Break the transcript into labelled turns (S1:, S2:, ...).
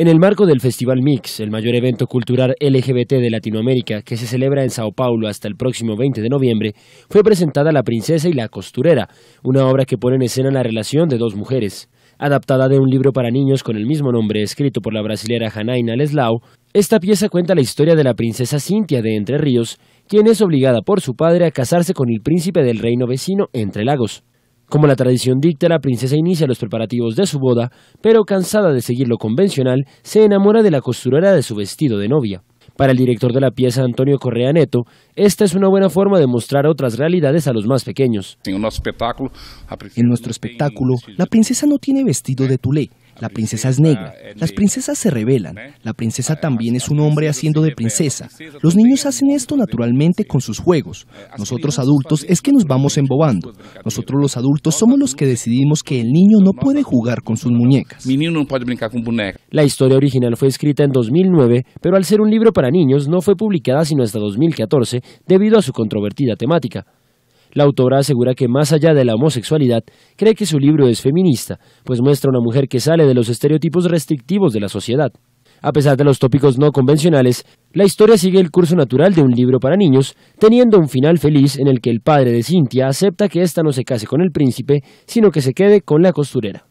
S1: En el marco del Festival Mix, el mayor evento cultural LGBT de Latinoamérica que se celebra en Sao Paulo hasta el próximo 20 de noviembre, fue presentada La Princesa y la Costurera, una obra que pone en escena la relación de dos mujeres. Adaptada de un libro para niños con el mismo nombre escrito por la brasilera Janaina Leslau, esta pieza cuenta la historia de la princesa Cintia de Entre Ríos, quien es obligada por su padre a casarse con el príncipe del reino vecino Entre Lagos. Como la tradición dicta, la princesa inicia los preparativos de su boda, pero cansada de seguir lo convencional, se enamora de la costurera de su vestido de novia. Para el director de la pieza, Antonio Correa Neto, esta es una buena forma de mostrar otras realidades a los más pequeños. En nuestro
S2: espectáculo, la princesa no tiene vestido de eh, tulé, la princesa es negra, las princesas se rebelan, la princesa también es un hombre haciendo de princesa. Los niños hacen esto naturalmente con sus juegos. Nosotros adultos es que nos vamos embobando. Nosotros los adultos somos los que decidimos que el niño no puede jugar con sus muñecas.
S1: La historia original fue escrita en 2009, pero al ser un libro para niños no fue publicada sino hasta 2014 debido a su controvertida temática. La autora asegura que más allá de la homosexualidad, cree que su libro es feminista, pues muestra una mujer que sale de los estereotipos restrictivos de la sociedad. A pesar de los tópicos no convencionales, la historia sigue el curso natural de un libro para niños, teniendo un final feliz en el que el padre de Cintia acepta que ésta no se case con el príncipe, sino que se quede con la costurera.